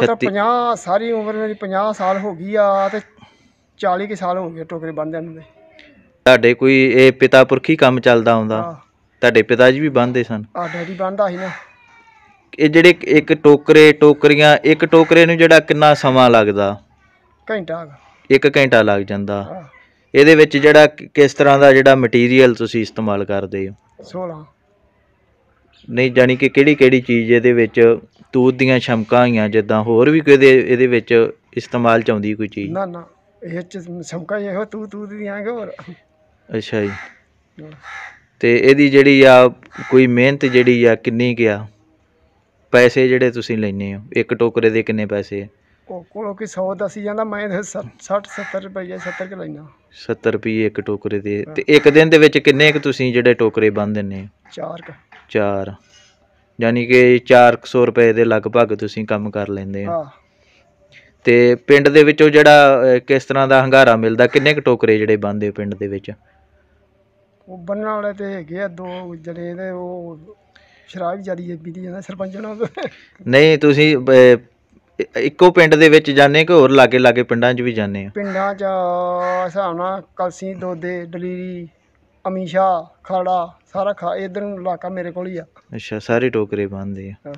ਉਹ 50 ਸਾਰੀ ਉਮਰ ਮੇਰੀ 50 ਸਾਲ ਹੋ ਗਈ ਆ ਤੇ 40 ਕੇ ਸਾਲ ਹੋ ਗਏ ਟੋਕਰੇ ਬੰਦਿਆਂ ਨੂੰ ਤੁਹਾਡੇ ਕੋਈ ਇਹ ਪਿਤਾ ਪੁਰਖੀ ਕੰਮ ਚੱਲਦਾ ਆਉਂਦਾ ਤੁਹਾਡੇ ਪਿਤਾ ਜੀ ਵੀ ਬੰਦੇ ਸਨ ਆ ਡੈਡੀ ਬੰਦਾ ਸੀ ਨਾ ਇਹ ਜਿਹੜੇ ਇੱਕ ਟੋਕਰੇ ਟੋਕਰੀਆਂ ਇੱਕ ਟੋਕਰੇ ਨੂੰ ਜਿਹੜਾ ਕਿੰਨਾ ਸਮਾਂ ਲੱਗਦਾ ਘੰਟਾ ਇੱਕ ਘੰਟਾ ਲੱਗ ਜਾਂਦਾ ਇਹਦੇ ਵਿੱਚ ਜਿਹੜਾ ਕਿਸ ਤਰ੍ਹਾਂ ਦਾ ਜਿਹੜਾ ਮਟੀਰੀਅਲ ਤੁਸੀਂ ਇਸਤੇਮਾਲ ਕਰਦੇ ਹੋ 16 ਨਹੀਂ ਜਾਨੀ ਕਿ ਕਿਹੜੀ ਕਿਹੜੀ ਚੀਜ਼ ਇਹਦੇ ਵਿੱਚ ਤੂਤ ਦੀਆਂ ਛਮਕਾਂ ਆਈਆਂ ਜਿੱਦਾਂ ਹੋਰ ਵੀ ਕਿਤੇ ਇਹਦੇ ਵਿੱਚ ਇਸਤੇਮਾਲ ਚ ਆਉਂਦੀ ਕੋਈ ਚੀਜ਼ ਨਾ ਨਾ ਇਹ ਚ ਛਮਕਾਂ ਹੋ ਤੂਤ ਤੂਤ ਦੀਆਂ ਹੈਗੇ ਹੋਰ ਅੱਛਾ ਜੀ ਤੇ ਇਹਦੀ ਜਿਹੜੀ ਆ ਕੋਈ ਮਿਹਨਤ ਜਿਹੜੀ ਆ ਕਿੰਨੀ ਗਿਆ ਪੈਸੇ ਜਿਹੜੇ ਤੁਸੀਂ ਲੈਨੇ ਹੋ ਇੱਕ ਟੋਕਰੇ ਦੇ ਕਿੰਨੇ ਪੈਸੇ ਆ ਕੋਲੋਂ ਕਿ 100 ਦੱਸੀ ਜਾਂਦਾ ਮੈਂ 60 70 ਰੁਪਏ 70 ਕਿ ਲੈਣਾ 70 ਰੁਪਏ ਇੱਕ ਟੋਕਰੇ ਦੇ ਤੇ ਇੱਕ ਦਿਨ ਦੇ ਵਿੱਚ ਕਿੰਨੇ ਕੁ ਤੁਸੀਂ ਜਿਹੜੇ ਟੋਕਰੇ ਬੰਨ ਦਿੰਨੇ ਚਾਰ ਕ ਚਾਰ ਯਾਨੀ ਕਿ 400 ਰੁਪਏ ਦੇ ਲਗਭਗ ਤੁਸੀਂ ਕੰਮ ਕਰ ਲੈਂਦੇ ਆ ਤੇ ਪਿੰਡ ਦੇ ਵਿੱਚੋਂ ਜਿਹੜਾ ਕਿਸ ਤਰ੍ਹਾਂ ਦਾ ਹੰਗਾਰਾ ਮਿਲਦਾ ਕਿੰਨੇ ਕੁ ਟੋਕਰੇ ਜਿਹੜੇ ਬੰਦੇ ਪਿੰਡ ਦੇ ਵਿੱਚ ਉਹ ਬੰਨਣ ਵਾਲੇ ਤੇ ਹੈਗੇ ਆ ਦੋ ਜਿਹੜੇ ਇਹਦੇ ਉਹ ਸ਼ਰਾਬ ਵੀ ਜ਼ਿਆਦੀ ਪੀਤੀ ਜਾਂਦਾ ਸਰਪੰਚ ਨਾਲ ਨਹੀਂ ਤੁਸੀਂ ਇੱਕੋ ਪਿੰਡ ਦੇ ਵਿੱਚ ਜਾਂਦੇ ਕਿ ਹੋਰ ਲਾਗੇ ਲਾਗੇ ਪਿੰਡਾਂ 'ਚ ਵੀ ਜਾਂਦੇ ਆ ਪਿੰਡਾਂ 'ਚ ਹਿਸਾਬ ਨਾਲ ਕਲਸੀ ਦੋਦੇ ਡਲੀਰੀ ਅਮੀਸ਼ਾ ਖਾੜਾ ਸਾਰਾ ਖਾ ਇਧਰ ਨੂੰ ਇਲਾਕਾ ਮੇਰੇ ਕੋਲ ਹੀ ਆ ਅੱਛਾ ਸਾਰੀ ਟੋਕਰੀ ਬਣਦੀ ਆ